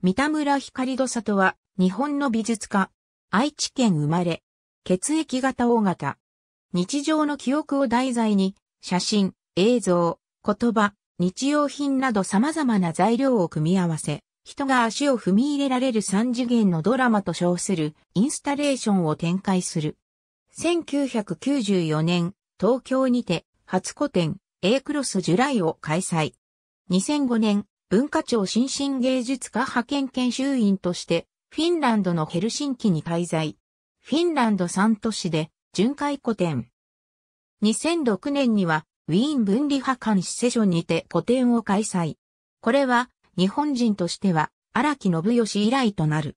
三田村光戸里は、日本の美術家。愛知県生まれ。血液型大型。日常の記憶を題材に、写真、映像、言葉、日用品など様々な材料を組み合わせ、人が足を踏み入れられる三次元のドラマと称するインスタレーションを展開する。1994年、東京にて、初個展、A クロスジュライを開催。2005年、文化庁新進芸術家派遣研修員として、フィンランドのヘルシンキに滞在。フィンランド3都市で、巡回古典。2006年には、ウィーン分離派館施ョ所にて個展を開催。これは、日本人としては、荒木信義以来となる。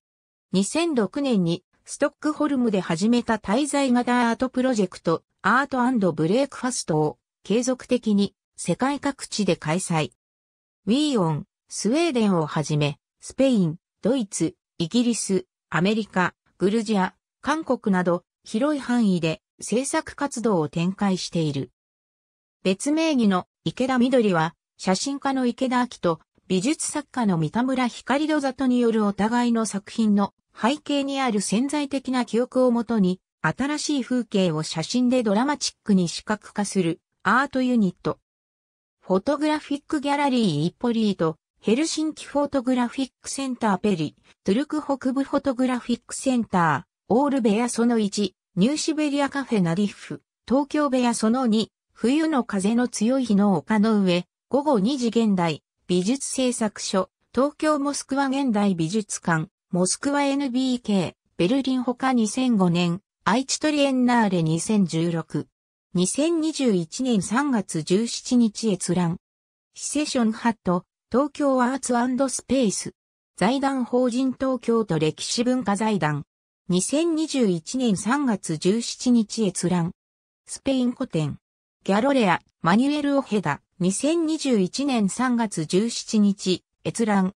2006年に、ストックホルムで始めた滞在型アートプロジェクト、アートブレイクファストを、継続的に、世界各地で開催。ウィーオン、スウェーデンをはじめ、スペイン、ドイツ、イギリス、アメリカ、グルジア、韓国など広い範囲で制作活動を展開している。別名義の池田緑は写真家の池田明と美術作家の三田村光戸里によるお互いの作品の背景にある潜在的な記憶をもとに新しい風景を写真でドラマチックに視覚化するアートユニットフォトグラフィックギャラリーイッポリート、ヘルシンキフォトグラフィックセンターペリ、トゥルク北部フォトグラフィックセンター、オールベアその1、ニューシベリアカフェナリッフ、東京部屋その2、冬の風の強い日の丘の上、午後2時現代、美術製作所、東京モスクワ現代美術館、モスクワ NBK、ベルリン他2005年、愛知トリエンナーレ2016、2021年3月17日閲覧。シセションハット、東京アーツスペース。財団法人東京都歴史文化財団。2021年3月17日閲覧。スペイン古典。ギャロレア、マニュエル・オヘダ。2021年3月17日閲覧。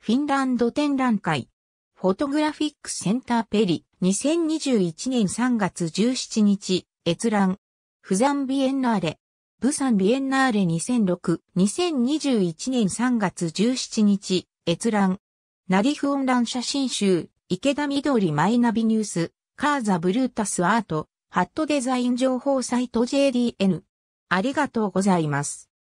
フィンランド展覧会。フォトグラフィックセンターペリ。2021年3月17日閲覧。釜山ビエンナーレ、釜山ビエンナーレ2006、2021年3月17日、閲覧。ナリフオンラン写真集、池田緑マイナビニュース、カーザブルータスアート、ハットデザイン情報サイト JDN。ありがとうございます。